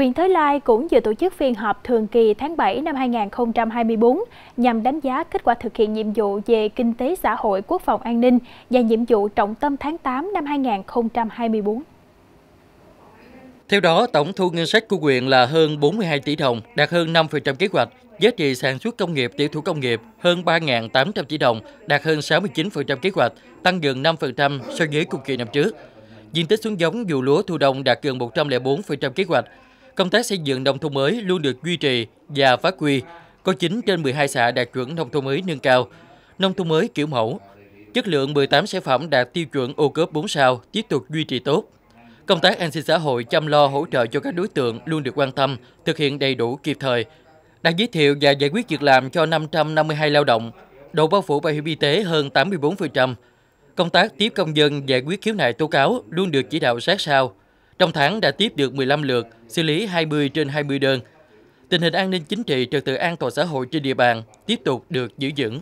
Huyện Thới Lai cũng vừa tổ chức phiên họp thường kỳ tháng 7 năm 2024 nhằm đánh giá kết quả thực hiện nhiệm vụ về kinh tế xã hội quốc phòng an ninh và nhiệm vụ trọng tâm tháng 8 năm 2024. Theo đó, tổng thu ngân sách của huyện là hơn 42 tỷ đồng, đạt hơn 5% kế hoạch. Giá trị sản xuất công nghiệp, tiểu thủ công nghiệp hơn 3.800 tỷ đồng, đạt hơn 69% kế hoạch, tăng gần 5% so với cùng kỳ năm trước. Diện tích xuống giống vụ lúa thu đông đạt gần 104% kế hoạch, Công tác xây dựng nông thôn mới luôn được duy trì và phát huy. Có 9 trên 12 xã đạt chuẩn nông thôn mới nâng cao, nông thôn mới kiểu mẫu. Chất lượng 18 sản phẩm đạt tiêu chuẩn ô cốp 4 sao tiếp tục duy trì tốt. Công tác an sinh xã hội chăm lo hỗ trợ cho các đối tượng luôn được quan tâm, thực hiện đầy đủ kịp thời. Đã giới thiệu và giải quyết việc làm cho 552 lao động, độ bao phủ bảo hiểm y tế hơn 84%. Công tác tiếp công dân giải quyết khiếu nại tố cáo luôn được chỉ đạo sát sao, trong tháng đã tiếp được 15 lượt, xử lý 20 trên 20 đơn. Tình hình an ninh chính trị, trật tự an toàn xã hội trên địa bàn tiếp tục được giữ vững.